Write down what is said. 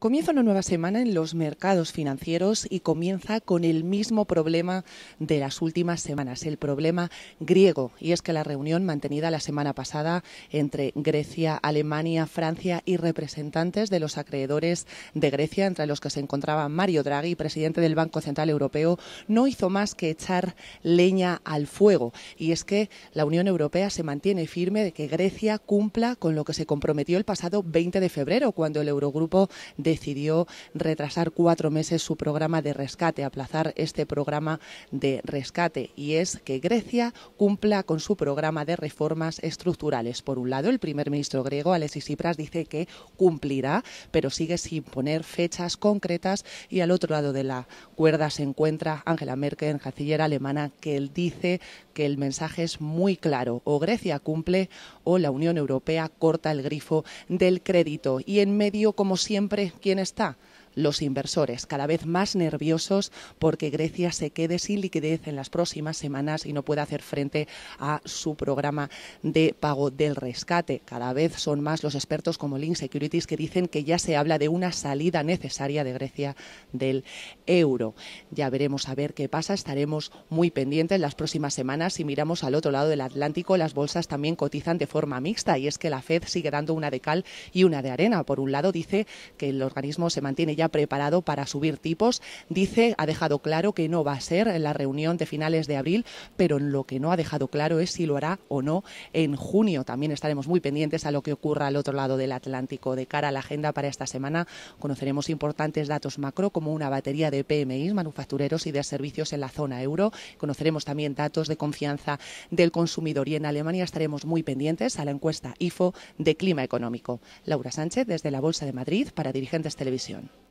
Comienza una nueva semana en los mercados financieros y comienza con el mismo problema de las últimas semanas, el problema griego. Y es que la reunión mantenida la semana pasada entre Grecia, Alemania, Francia y representantes de los acreedores de Grecia, entre los que se encontraba Mario Draghi, presidente del Banco Central Europeo, no hizo más que echar leña al fuego. Y es que la Unión Europea se mantiene firme de que Grecia cumpla con lo que se comprometió el pasado 20 de febrero, cuando el Eurogrupo de decidió retrasar cuatro meses su programa de rescate, aplazar este programa de rescate, y es que Grecia cumpla con su programa de reformas estructurales. Por un lado, el primer ministro griego, Alexis Tsipras, dice que cumplirá, pero sigue sin poner fechas concretas, y al otro lado de la cuerda se encuentra Angela Merkel, canciller alemana, que él dice que el mensaje es muy claro. O Grecia cumple o la Unión Europea corta el grifo del crédito. Y en medio, como siempre, quién está los inversores, cada vez más nerviosos porque Grecia se quede sin liquidez en las próximas semanas y no pueda hacer frente a su programa de pago del rescate. Cada vez son más los expertos como Link Securities que dicen que ya se habla de una salida necesaria de Grecia del euro. Ya veremos a ver qué pasa, estaremos muy pendientes en las próximas semanas. Si miramos al otro lado del Atlántico, las bolsas también cotizan de forma mixta y es que la Fed sigue dando una de cal y una de arena. Por un lado dice que el organismo se mantiene preparado para subir tipos. Dice, ha dejado claro que no va a ser en la reunión de finales de abril, pero lo que no ha dejado claro es si lo hará o no en junio. También estaremos muy pendientes a lo que ocurra al otro lado del Atlántico. De cara a la agenda para esta semana, conoceremos importantes datos macro como una batería de PMI, manufactureros y de servicios en la zona euro. Conoceremos también datos de confianza del consumidor y en Alemania estaremos muy pendientes a la encuesta IFO de clima económico. Laura Sánchez desde la Bolsa de Madrid para Dirigentes Televisión.